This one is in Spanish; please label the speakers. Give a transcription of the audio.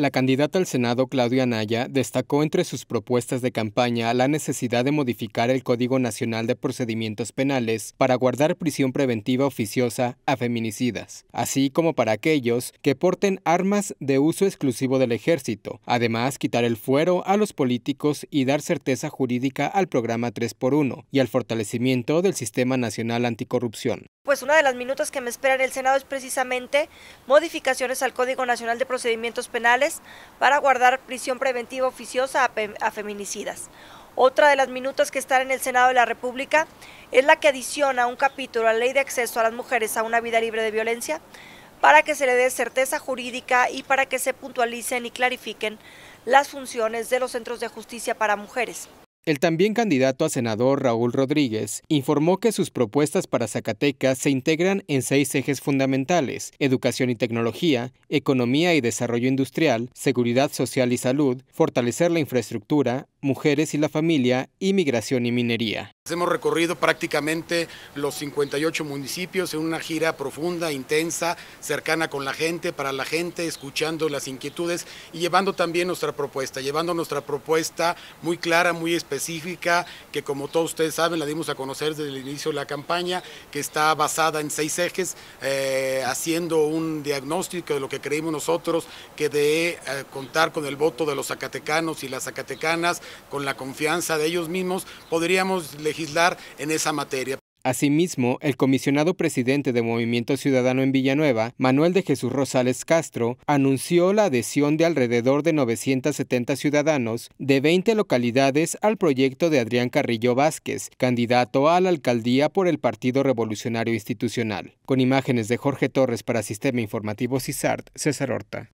Speaker 1: La candidata al Senado, Claudia Anaya, destacó entre sus propuestas de campaña la necesidad de modificar el Código Nacional de Procedimientos Penales para guardar prisión preventiva oficiosa a feminicidas, así como para aquellos que porten armas de uso exclusivo del ejército. Además, quitar el fuero a los políticos y dar certeza jurídica al programa 3x1 y al fortalecimiento del Sistema Nacional Anticorrupción.
Speaker 2: Pues una de las minutas que me espera en el Senado es precisamente modificaciones al Código Nacional de Procedimientos Penales para guardar prisión preventiva oficiosa a, feminicidas. Otra de las minutas que están en el Senado de la República es la que adiciona un capítulo a la Ley de Acceso a las Mujeres a una Vida Libre de Violencia para que se le dé certeza jurídica y para que se puntualicen y clarifiquen las funciones de los centros de justicia para mujeres.
Speaker 1: El también candidato a senador Raúl Rodríguez informó que sus propuestas para Zacatecas se integran en seis ejes fundamentales, educación y tecnología, economía y desarrollo industrial, seguridad social y salud, fortalecer la infraestructura, mujeres y la familia, inmigración y minería.
Speaker 3: Hemos recorrido prácticamente los 58 municipios en una gira profunda, intensa, cercana con la gente, para la gente, escuchando las inquietudes y llevando también nuestra propuesta, llevando nuestra propuesta muy clara, muy específica, que como todos ustedes saben la dimos a conocer desde el inicio de la campaña, que está basada en seis ejes, eh, haciendo un diagnóstico de lo que creímos nosotros que de eh, contar con el voto de los zacatecanos y las zacatecanas, con la confianza de ellos mismos, podríamos legislar en esa materia.
Speaker 1: Asimismo, el comisionado presidente de Movimiento Ciudadano en Villanueva, Manuel de Jesús Rosales Castro, anunció la adhesión de alrededor de 970 ciudadanos de 20 localidades al proyecto de Adrián Carrillo Vázquez, candidato a la alcaldía por el Partido Revolucionario Institucional. Con imágenes de Jorge Torres para Sistema Informativo CISART, César Horta.